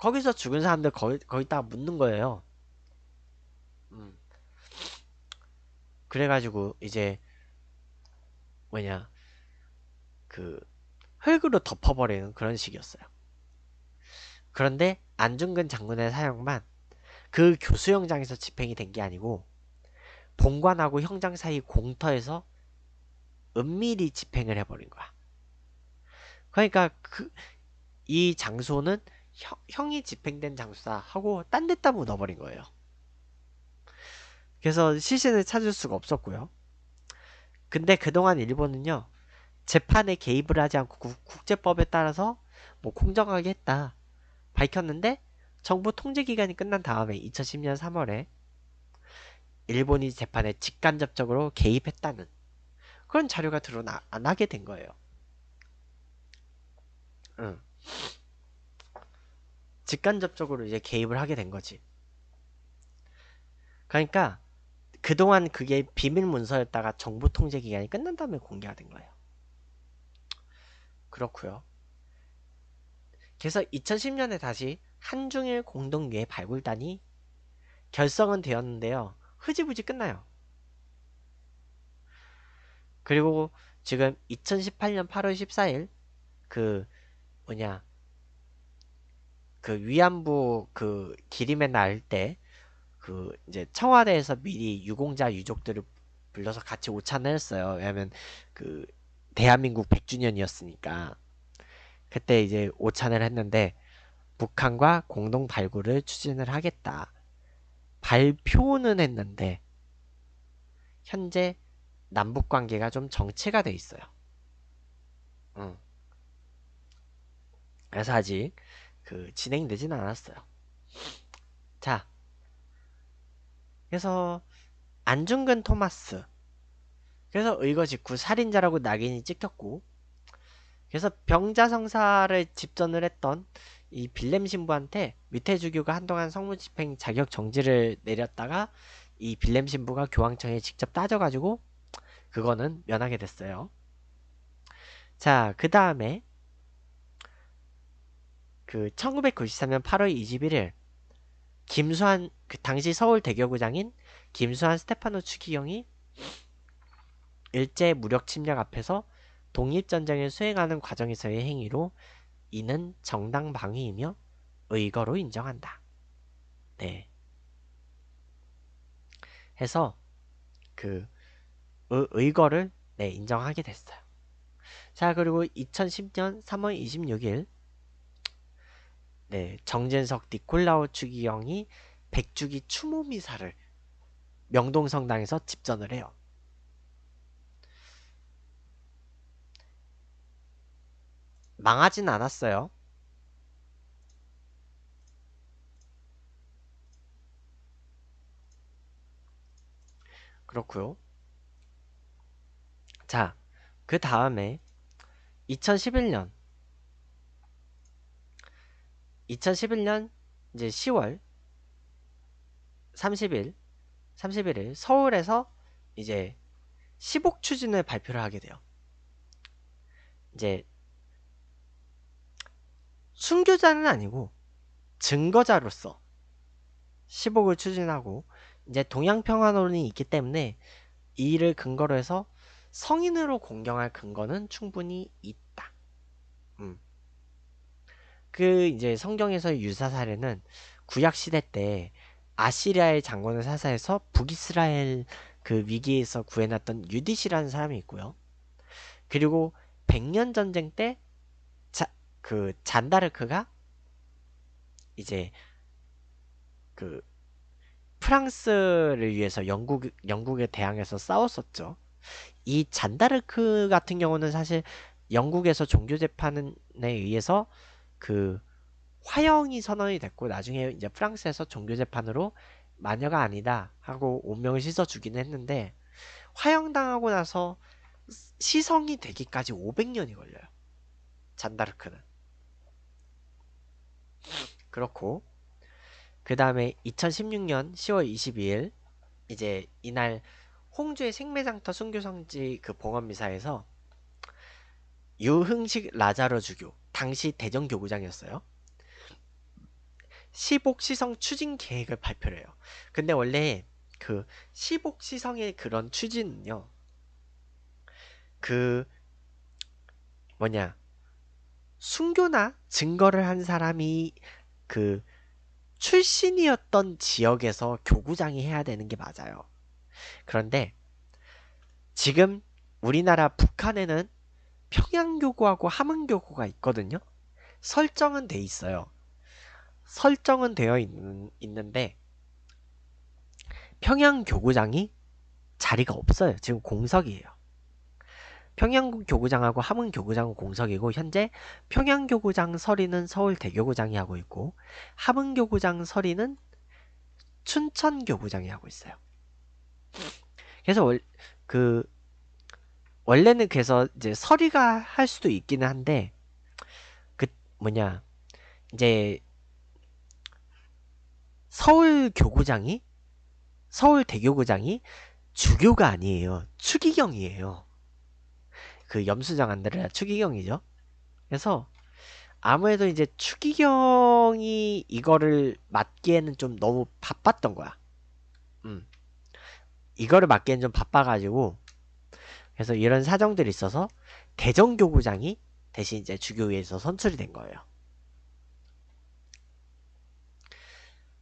거기서 죽은 사람들 거의, 거의 다 묻는 거예요. 음. 그래가지고 이제 뭐냐 그 흙으로 덮어버리는 그런 식이었어요. 그런데 안중근 장군의 사형만 그 교수형장에서 집행이 된 게 아니고 본관하고 형장 사이 공터에서 은밀히 집행을 해버린 거야. 그러니까 그 이 장소는 형, 이 집행된 장수다 하고 딴 데다 묻어버린 거예요. 그래서 시신을 찾을 수가 없었고요. 근데 그동안 일본은요. 재판에 개입을 하지 않고 국제법에 따라서 뭐 공정하게 했다 밝혔는데 정부 통제 기간이 끝난 다음에 2010년 3월에 일본이 재판에 직간접적으로 개입했다는 그런 자료가 드러나게 된 거예요. 응. 직간접적으로 이제 개입을 하게 된 거지. 그러니까 그동안 그게 비밀 문서였다가 정부 통제 기간이 끝난 다음에 공개가 된 거예요. 그렇고요. 그래서 2010년에 다시 한중일 공동유해 발굴단이 결성은 되었는데요. 흐지부지 끝나요. 그리고 지금 2018년 8월 14일 그 뭐냐 그 위안부 그 기림의 날때그 이제 청와대에서 미리 유공자 유족들을 불러서 같이 오찬을 했어요. 왜냐하면 그 대한민국 100주년이었으니까 그때 이제 오찬을 했는데 북한과 공동 발굴을 추진을 하겠다. 발표는 했는데 현재 남북 관계가 좀 정체가 돼 있어요. 응. 그래서 아직 그 진행되지는 않았어요. 자, 그래서 안중근 토마스 그래서 의거 직후 살인자라고 낙인이 찍혔고 그래서 병자성사를 집전을 했던 이 빌렘 신부한테 밑에 주교가 한동안 성무집행 자격 정지를 내렸다가 이 빌렘 신부가 교황청에 직접 따져가지고 그거는 면하게 됐어요. 자, 그 다음에 그 1993년 8월 21일 김수한 그 당시 서울 대교구장인 김수환 스테파노 추기경이 일제 무력 침략 앞에서 독립전쟁을 수행하는 과정에서의 행위로 이는 정당 방위이며 의거로 인정한다. 네. 해서 그 의, 의거를 네, 인정하게 됐어요. 자, 그리고 2010년 3월 26일 네, 정진석 니콜라오 추기경이 백주기 추모 미사를 명동성당에서 집전을 해요. 망하진 않았어요. 그렇고요. 자, 그 다음에 2011년 2011년 이제 10월 30일 31일 서울에서 이제 10억 추진을 발표를 하게 돼요. 이제 순교자는 아니고 증거자로서 10억을 추진하고 이제 동양평화론이 있기 때문에 이를 근거로 해서 성인으로 공경할 근거는 충분히 있다. 그 이제 성경에서의 유사 사례는 구약 시대 때 아시리아의 장군을 사사해서 북이스라엘 그 위기에서 구해놨던 유디시라는 사람이 있고요. 그리고 백년 전쟁 때그 잔다르크가 이제 그 프랑스를 위해서 영국 영국에 대항해서 싸웠었죠. 이 잔다르크 같은 경우는 사실 영국에서 종교 재판에 의해서 그 화영이 선언이 됐고 나중에 이제 프랑스에서 종교 재판으로 마녀가 아니다 하고 운명을 씻어 주긴 했는데 화형당하고 나서 시성이 되기까지 500년이 걸려요. 잔다르크는. 그렇고 그 다음에 2016년 10월 22일 이제 이날 홍주의 생매장터 순교성지 그 봉헌미사에서 유흥식 라자르 주교 당시 대전교구장이었어요. 시복시성 추진 계획을 발표를 해요. 근데 원래 그 시복시성의 그런 추진은요. 그 뭐냐 순교나 증거를 한 사람이 그 출신이었던 지역에서 교구장이 해야 되는 게 맞아요. 그런데 지금 우리나라 북한에는 평양교구하고 함흥교구가 있거든요. 설정은 돼 있어요. 설정은 되어 있는, 있는데 평양교구장이 자리가 없어요. 지금 공석이에요. 평양교구장하고 함흥교구장은 공석이고 현재 평양교구장 서리는 서울대교구장이 하고 있고 함흥교구장 서리는 춘천교구장이 하고 있어요. 그래서 그 원래는 그래서 이제 서리가 할 수도 있기는 한데 그 뭐냐 이제 서울 교구장이 서울 대교구장이 주교가 아니에요 추기경이에요 그 염수장 안드레라 추기경이죠 그래서 아무래도 이제 추기경이 이거를 맡기에는 좀 너무 바빴던 거야 음 이거를 맡기에는좀 바빠가지고 그래서 이런 사정들이 있어서 대전교구장이 대신 이제 주교위에서 선출이 된 거예요.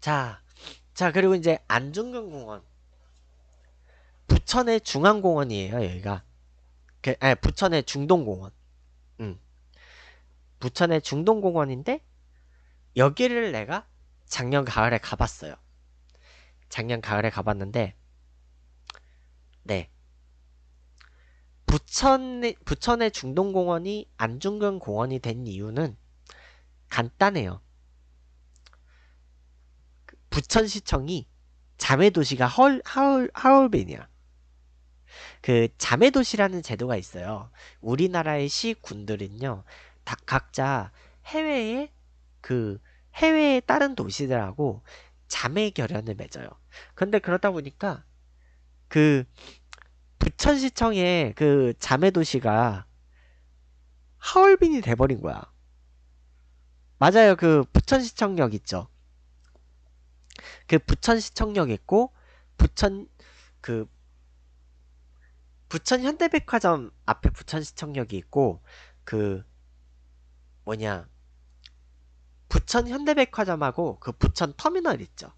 자, 자 그리고 이제 안중근공원 부천의 중앙공원이에요 여기가 그, 아니, 부천의 중동공원 음. 부천의 중동공원인데 여기를 내가 작년 가을에 가봤어요 작년 가을에 가봤는데 네 부천의, 부천의 중동공원이 안중근 공원이 된 이유는 간단해요. 그 부천시청이 자매도시가 하울, 하울, 하울빈이야. 그 자매도시라는 제도가 있어요. 우리나라의 시군들은요, 다 각자 해외에그 해외의 다른 도시들하고 자매 결연을 맺어요. 근데 그러다 보니까 그 인천시청의 그 자매도시가 하얼빈이 돼버린 거야. 맞아요. 그 부천시청역 있죠. 그 부천시청역 있고 부천 그 부천 현대백화점 앞에 부천시청역이 있고 그 뭐냐 부천 현대백화점하고 그 부천 터미널 있죠.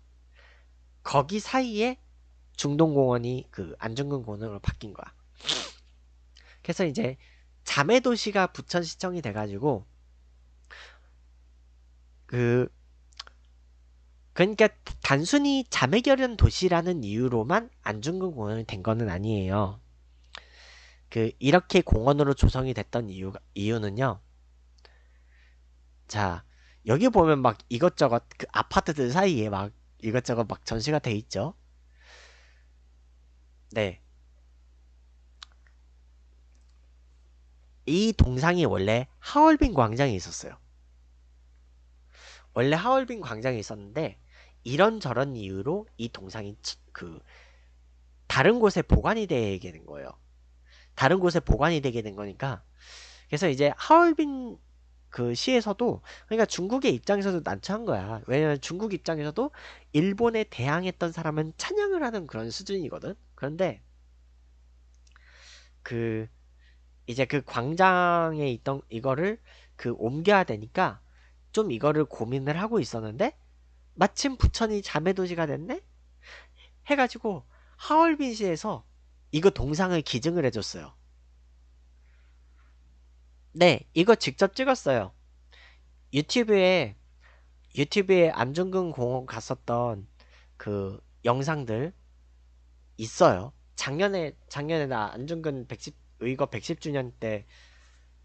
거기 사이에 중동공원이 그 안중근 공원으로 바뀐 거야. 그래서 이제 자매도시가 부천시청이 돼가지고 그 그러니까 단순히 자매결연 도시라는 이유로만 안중근 공원이 된 거는 아니에요. 그 이렇게 공원으로 조성이 됐던 이유 이유는요. 자 여기 보면 막 이것저것 그 아파트들 사이에 막 이것저것 막 전시가 돼 있죠. 네. 이 동상이 원래 하얼빈 광장에 있었어요. 원래 하얼빈 광장에 있었는데 이런저런 이유로 이 동상이 그 다른 곳에 보관이 되게 된 거예요. 다른 곳에 보관이 되게 된 거니까 그래서 이제 하얼빈 그 시에서도 그러니까 중국의 입장에서도 난처한 거야. 왜냐면 중국 입장에서도 일본에 대항했던 사람은 찬양을 하는 그런 수준이거든. 그런데 그 이제 그 광장에 있던 이거를 그 옮겨야 되니까 좀 이거를 고민을 하고 있었는데 마침 부천이 자매도시가 됐네 해가지고 하얼빈시에서 이거 동상을 기증을 해줬어요. 네, 이거 직접 찍었어요. 유튜브에 유튜브에 안중근 공원 갔었던 그 영상들 있어요. 작년에 작년에 나 안중근 110 의거 110주년 때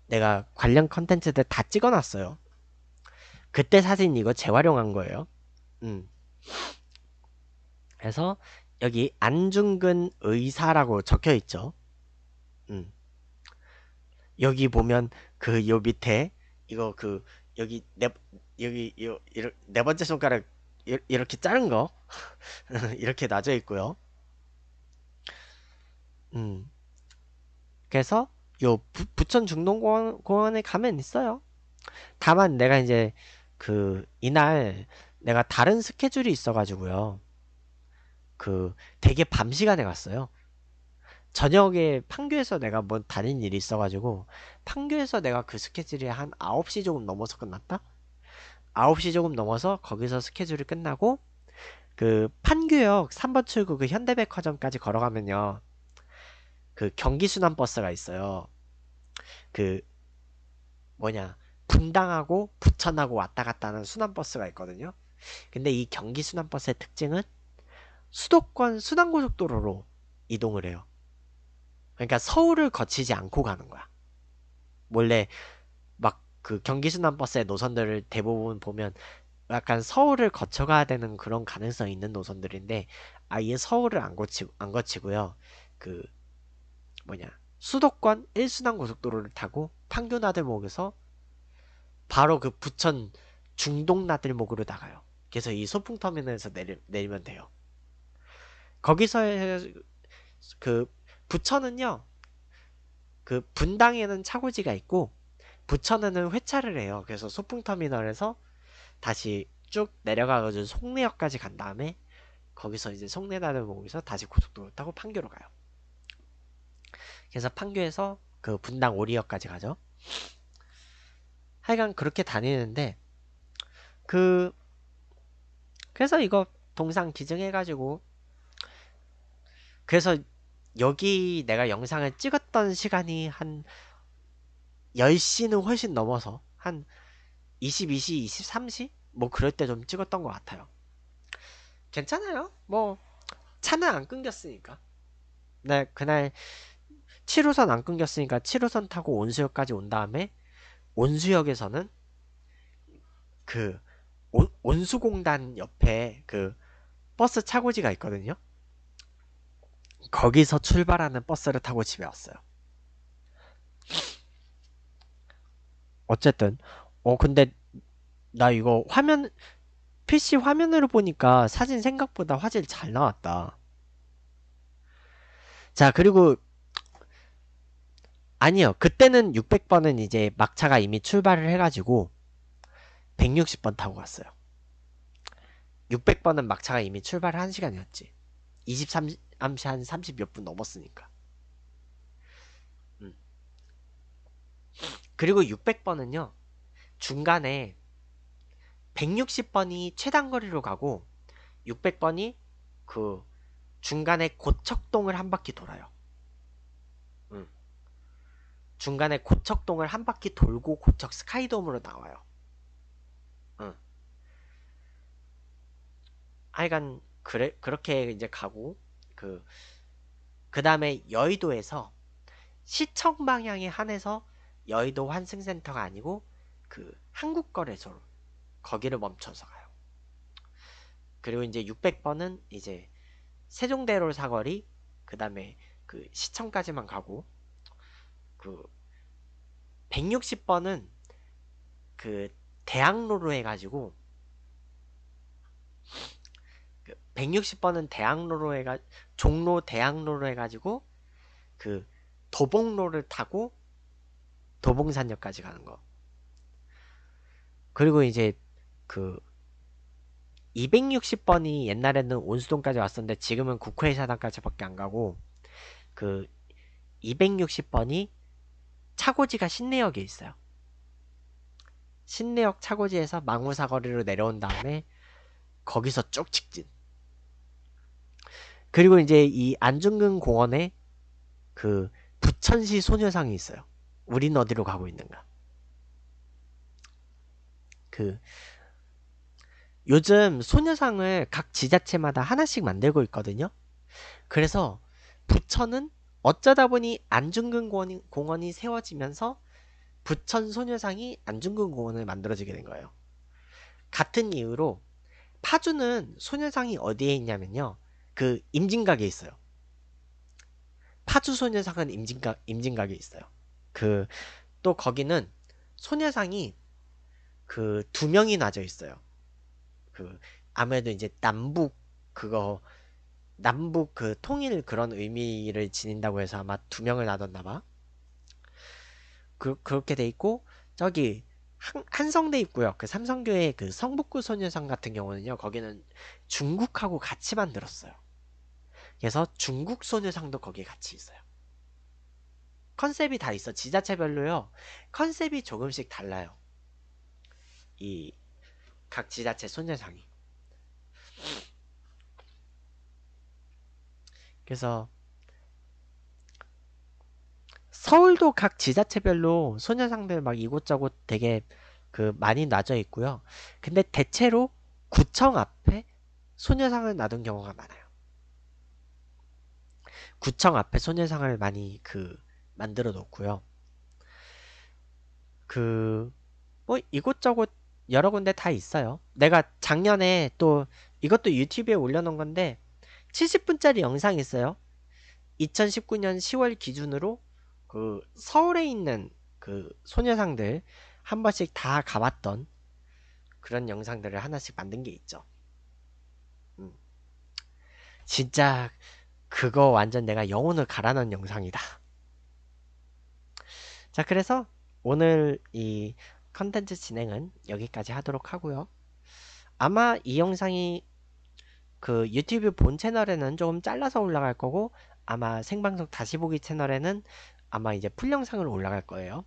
내가 관련 컨텐츠들 다 찍어놨어요. 그때 사진 이거 재활용한 거예요. 음. 그래서 여기 안중근 의사라고 적혀 있죠. 음. 여기 보면 그 요 밑에 이거 그 여기 네 여기 요네 번째 손가락 이렇게 자른 거 이렇게 놔져 있고요. 음. 그래서 요 부, 부천 중동공원에 가면 있어요. 다만 내가 이제 그 이날 내가 다른 스케줄이 있어가지고요. 그 되게 밤 시간에 갔어요. 저녁에 판교에서 내가 뭐 다닌 일이 있어가지고 판교에서 내가 그 스케줄이 한 9시 조금 넘어서 끝났다? 9시 조금 넘어서 거기서 스케줄이 끝나고 그 판교역 3번 출구 그 현대백화점까지 걸어가면요. 그 경기 순환 버스가 있어요. 그 뭐냐 분당하고 부천하고 왔다 갔다 하는 순환 버스가 있거든요. 근데 이 경기 순환 버스의 특징은 수도권 순환 고속도로로 이동을 해요. 그러니까 서울을 거치지 않고 가는 거야. 원래 막 그 경기 순환 버스의 노선들을 대부분 보면 약간 서울을 거쳐가야 되는 그런 가능성이 있는 노선들인데 아예 서울을 안 거치 안 거치고요. 그 뭐냐 수도권 1순환 고속도로를 타고 판교 나들목에서 바로 그 부천 중동 나들목으로 나가요. 그래서 이 소풍터미널에서 내리, 내리면 돼요. 거기서 그 부천은요. 그 분당에는 차고지가 있고 부천에는 회차를 해요. 그래서 소풍터미널에서 다시 쭉 내려가가지고 송내역까지 간 다음에 거기서 이제 송내 나들목에서 다시 고속도로 타고 판교로 가요. 그래서 판교에서 그 분당 오리역까지 가죠. 하여간 그렇게 다니는데 그 그래서 이거 동상 기증해가지고 그래서 여기 내가 영상을 찍었던 시간이 한 10시는 훨씬 넘어서 한 22시, 23시? 뭐 그럴 때 좀 찍었던 것 같아요. 괜찮아요. 뭐 차는 안 끊겼으니까. 네, 그날 7호선 안 끊겼으니까 7호선 타고 온수역까지 온 다음에 온수역에서는 그 온, 온수공단 옆에 그 버스 차고지가 있거든요. 거기서 출발하는 버스를 타고 집에 왔어요. 어쨌든 어 근데 나 이거 화면 PC 화면으로 보니까 사진 생각보다 화질 잘 나왔다. 자, 그리고 아니요. 그때는 600번은 이제 막차가 이미 출발을 해가지고 160번 타고 갔어요. 600번은 막차가 이미 출발을 한 시간이었지. 23, 한 30 몇 분 넘었으니까. 음. 그리고 600번은요, 중간에 160번이 최단거리로 가고, 600번이 그 중간에 고척동을 한 바퀴 돌아요. 중간에 고척동을 한 바퀴 돌고 고척 스카이돔으로 나와요. 응. 하여간 그래 그렇게 이제 가고 그그 다음에 여의도에서 시청 방향에 한해서 여의도 환승센터가 아니고 그 한국거래소로 거기를 멈춰서 가요. 그리고 이제 600번은 이제 세종대로 사거리 그 다음에 그 시청까지만 가고 그 160번은 그 대학로로 해가지고 그 160번은 대학로로 해가 종로 대학로로 해가지고 그 도봉로를 타고 도봉산역까지 가는 거. 그리고 이제 그 260번이 옛날에는 온수동까지 왔었는데 지금은 국회의사당까지밖에 안 가고 그 260번이 차고지가 신내역에 있어요. 신내역 차고지에서 망우사거리로 내려온 다음에 거기서 쭉 직진. 그리고 이제 이 안중근 공원에 그 부천시 소녀상이 있어요. 우린 어디로 가고 있는가? 그 요즘 소녀상을 각 지자체마다 하나씩 만들고 있거든요. 그래서 부천은 어쩌다 보니 안중근 공원이, 공원이 세워지면서 부천 소녀상이 안중근 공원을 만들어지게 된 거예요. 같은 이유로 파주는 소녀상이 어디에 있냐면요. 그 임진각에 있어요. 파주 소녀상은 임진각 임진각에 있어요. 그 또 거기는 소녀상이 그 두 명이 나져 있어요. 그 아무래도 이제 남북 그거 남북 그 통일 그런 의미를 지닌다고 해서 아마 두 명을 나눴나 봐. 그, 그렇게 돼 있고 저기 한, 성대 있고요. 그삼성교의그 성북구 소녀상 같은 경우는요. 거기는 중국하고 같이 만들었어요. 그래서 중국 소녀상도 거기에 같이 있어요. 컨셉이 다 있어. 지자체별로요. 컨셉이 조금씩 달라요. 이 각 지자체 소녀상이. 그래서 서울도 각 지자체별로 소녀상들 막 이곳저곳 되게 그 많이 놔져 있고요. 근데 대체로 구청 앞에 소녀상을 놔둔 경우가 많아요. 구청 앞에 소녀상을 많이 그 만들어 놓고요. 그뭐 이곳저곳 여러 군데 다 있어요. 내가 작년에 또 이것도 유튜브에 올려놓은 건데 70분짜리 영상이 있어요. 2019년 10월 기준으로 그 서울에 있는 그 소녀상들 한 번씩 다 가봤던 그런 영상들을 하나씩 만든 게 있죠. 음. 진짜 그거 완전 내가 영혼을 갈아넣은 영상이다. 자, 그래서 오늘 이 컨텐츠 진행은 여기까지 하도록 하고요. 아마 이 영상이 그 유튜브 본 채널에는 조금 잘라서 올라갈 거고 아마 생방송 다시 보기 채널에는 아마 이제 풀 영상으로 올라갈 거예요.